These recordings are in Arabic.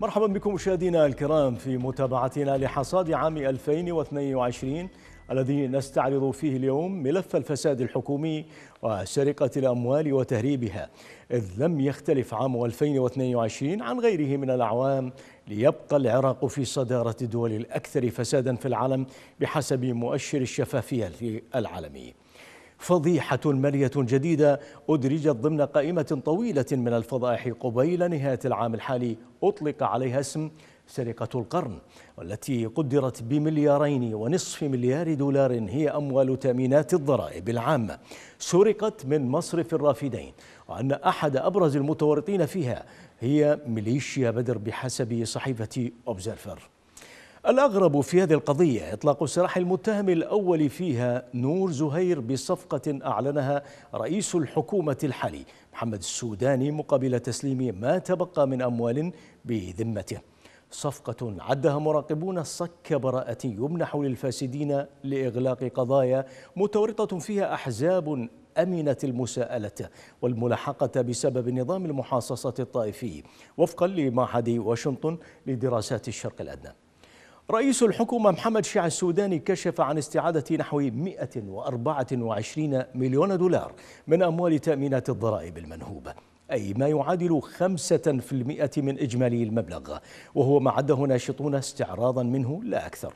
مرحبا بكم مشاهدينا الكرام في متابعتنا لحصاد عام 2022 الذي نستعرض فيه اليوم ملف الفساد الحكومي وسرقة الأموال وتهريبها إذ لم يختلف عام 2022 عن غيره من الأعوام ليبقى العراق في صدارة الدول الأكثر فسادا في العالم بحسب مؤشر الشفافية العالمي فضيحة مالية جديدة أدرجت ضمن قائمة طويلة من الفضائح قبيل نهاية العام الحالي أطلق عليها اسم سرقة القرن والتي قدرت بمليارين ونصف مليار دولار هي أموال تأمينات الضرائب العامة سرقت من مصرف الرافدين وأن أحد أبرز المتورطين فيها هي ميليشيا بدر بحسب صحيفة أوبزرفر الأغرب في هذه القضية إطلاق سراح المتهم الأول فيها نور زهير بصفقة أعلنها رئيس الحكومة الحالي محمد السوداني مقابل تسليم ما تبقى من أموال بذمته صفقة عدها مراقبون صك براءة يمنح للفاسدين لإغلاق قضايا متورطة فيها أحزاب أمنة المساءلة والملاحقة بسبب نظام المحاصصة الطائفي وفقا لمعهد واشنطن لدراسات الشرق الأدنى رئيس الحكومة محمد شيع السوداني كشف عن استعادة نحو 124 مليون دولار من أموال تأمينات الضرائب المنهوبة أي ما يعادل 5% من إجمالي المبلغ وهو ما عده ناشطون استعراضا منه لا أكثر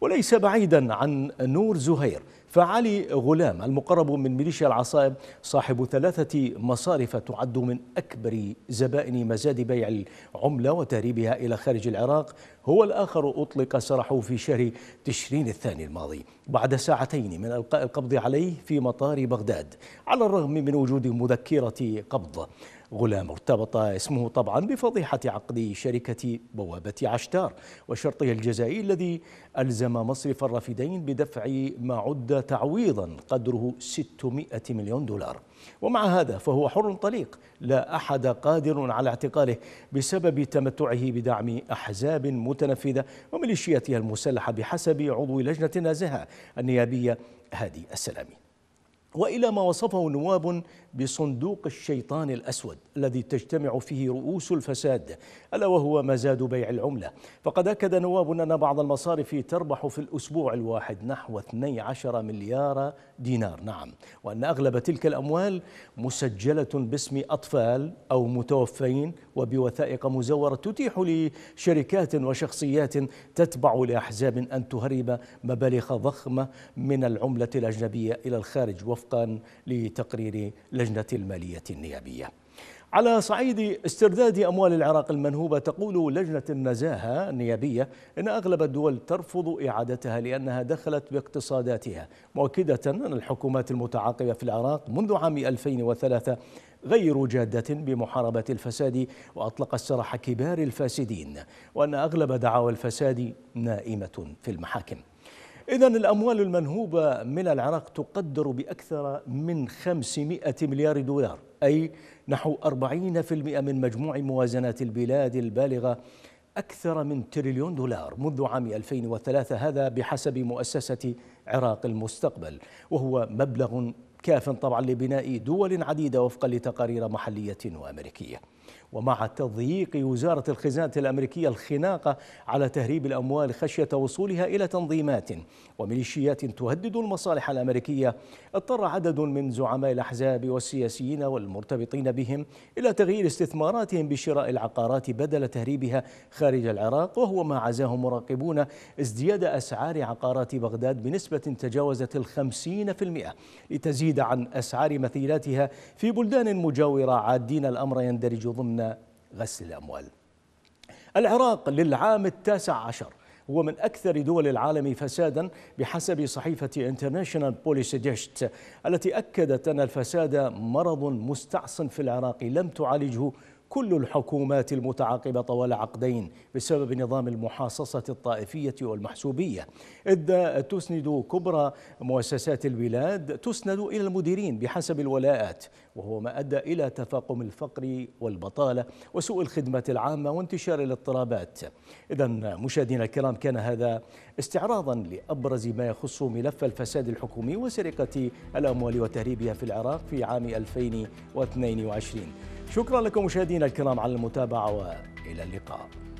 وليس بعيدا عن نور زهير فعلي غلام المقرب من ميليشيا العصائب صاحب ثلاثة مصارف تعد من أكبر زبائن مزاد بيع العملة وتهريبها إلى خارج العراق هو الآخر أطلق سراحه في شهر تشرين الثاني الماضي بعد ساعتين من ألقاء القبض عليه في مطار بغداد على الرغم من وجود مذكرة قبض غلام ارتبط اسمه طبعا بفضيحة عقد شركة بوابة عشتار وشرطه الجزائي الذي ألزم مصرف الرافدين بدفع ما عد تعويضا قدره 600 مليون دولار ومع هذا فهو حر طليق لا أحد قادر على اعتقاله بسبب تمتعه بدعم أحزاب متنفذة وميليشياتها المسلحة بحسب عضو لجنة النازحة النيابية هادي السلامي والى ما وصفه نواب بصندوق الشيطان الاسود الذي تجتمع فيه رؤوس الفساد الا وهو مزاد بيع العمله فقد اكد نواب ان بعض المصارف تربح في الاسبوع الواحد نحو 12 مليار دينار نعم وان اغلب تلك الاموال مسجله باسم اطفال او متوفين وبوثائق مزوره تتيح لشركات وشخصيات تتبع لاحزاب ان تهرب مبالغ ضخمه من العمله الاجنبيه الى الخارج وفقا لتقرير لجنة المالية النيابية على صعيد استرداد أموال العراق المنهوبة تقول لجنة النزاهة النيابية إن أغلب الدول ترفض إعادتها لأنها دخلت باقتصاداتها مؤكدة أن الحكومات المتعاقبة في العراق منذ عام 2003 غير جادة بمحاربة الفساد وأطلق السراح كبار الفاسدين وأن أغلب دعاوى الفساد نائمة في المحاكم إذا الأموال المنهوبة من العراق تقدر بأكثر من 500 مليار دولار أي نحو 40% من مجموع موازنات البلاد البالغة أكثر من تريليون دولار منذ عام 2003 هذا بحسب مؤسسة عراق المستقبل وهو مبلغ كاف طبعا لبناء دول عديدة وفقا لتقارير محلية وأمريكية ومع تضييق وزارة الخزانة الأمريكية الخناقة على تهريب الأموال خشية وصولها إلى تنظيمات وميليشيات تهدد المصالح الأمريكية اضطر عدد من زعماء الأحزاب والسياسيين والمرتبطين بهم إلى تغيير استثماراتهم بشراء العقارات بدل تهريبها خارج العراق وهو ما عزاه مراقبون ازدياد أسعار عقارات بغداد بنسبة تجاوزت الخمسين في المئة لتزيد الجديد عن أسعار مثيلاتها في بلدان مجاورة عادين الأمر يندرج ضمن غسل الأموال العراق للعام التاسع عشر هو من أكثر دول العالم فسادا بحسب صحيفة International Policy ديشت التي أكدت أن الفساد مرض مستعصٍ في العراق لم تعالجه كل الحكومات المتعاقبة طوال عقدين بسبب نظام المحاصصة الطائفية والمحسوبية إذ تسند كبرى مؤسسات البلاد تسند إلى المديرين بحسب الولاءات وهو ما أدى إلى تفاقم الفقر والبطالة وسوء الخدمة العامة وانتشار الاضطرابات إذا مشاهدينا الكرام كان هذا استعراضا لأبرز ما يخص ملف الفساد الحكومي وسرقة الأموال وتهريبها في العراق في عام 2022 شكرا لكم مشاهدينا الكرام على المتابعة وإلى اللقاء